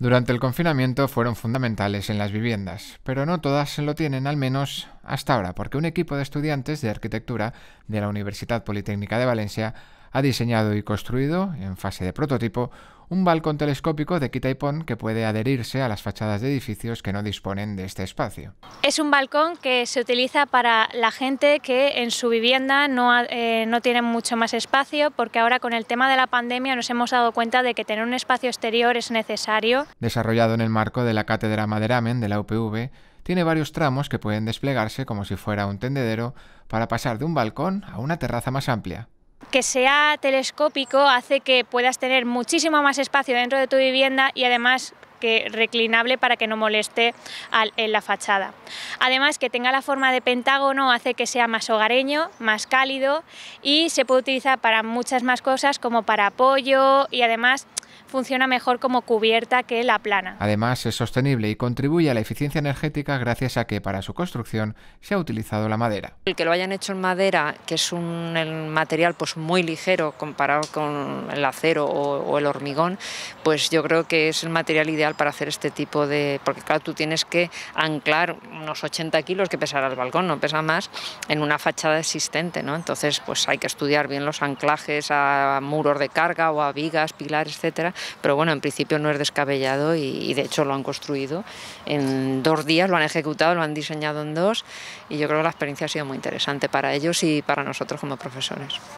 Durante el confinamiento fueron fundamentales en las viviendas, pero no todas lo tienen, al menos hasta ahora, porque un equipo de estudiantes de arquitectura de la Universidad Politécnica de Valencia ha diseñado y construido, en fase de prototipo, un balcón telescópico de quita y pon que puede adherirse a las fachadas de edificios que no disponen de este espacio. Es un balcón que se utiliza para la gente que en su vivienda no, eh, no tiene mucho más espacio, porque ahora con el tema de la pandemia nos hemos dado cuenta de que tener un espacio exterior es necesario. Desarrollado en el marco de la Cátedra Maderamen de la UPV, tiene varios tramos que pueden desplegarse como si fuera un tendedero para pasar de un balcón a una terraza más amplia que sea telescópico hace que puedas tener muchísimo más espacio dentro de tu vivienda y además que reclinable para que no moleste en la fachada. Además que tenga la forma de pentágono hace que sea más hogareño, más cálido y se puede utilizar para muchas más cosas como para apoyo y además funciona mejor como cubierta que la plana. Además, es sostenible y contribuye a la eficiencia energética gracias a que para su construcción se ha utilizado la madera. El que lo hayan hecho en madera, que es un material pues muy ligero comparado con el acero o, el hormigón, pues yo creo que es el material ideal para hacer este tipo de... Porque claro, tú tienes que anclar unos 80 kilos que pesará el balcón, no pesa más, en una fachada existente, ¿no? Entonces, pues hay que estudiar bien los anclajes a muros de carga o a vigas, pilares, etcétera, pero bueno, en principio no es descabellado y, de hecho lo han construido en dos días, lo han ejecutado, lo han diseñado en dos y yo creo que la experiencia ha sido muy interesante para ellos y para nosotros como profesores.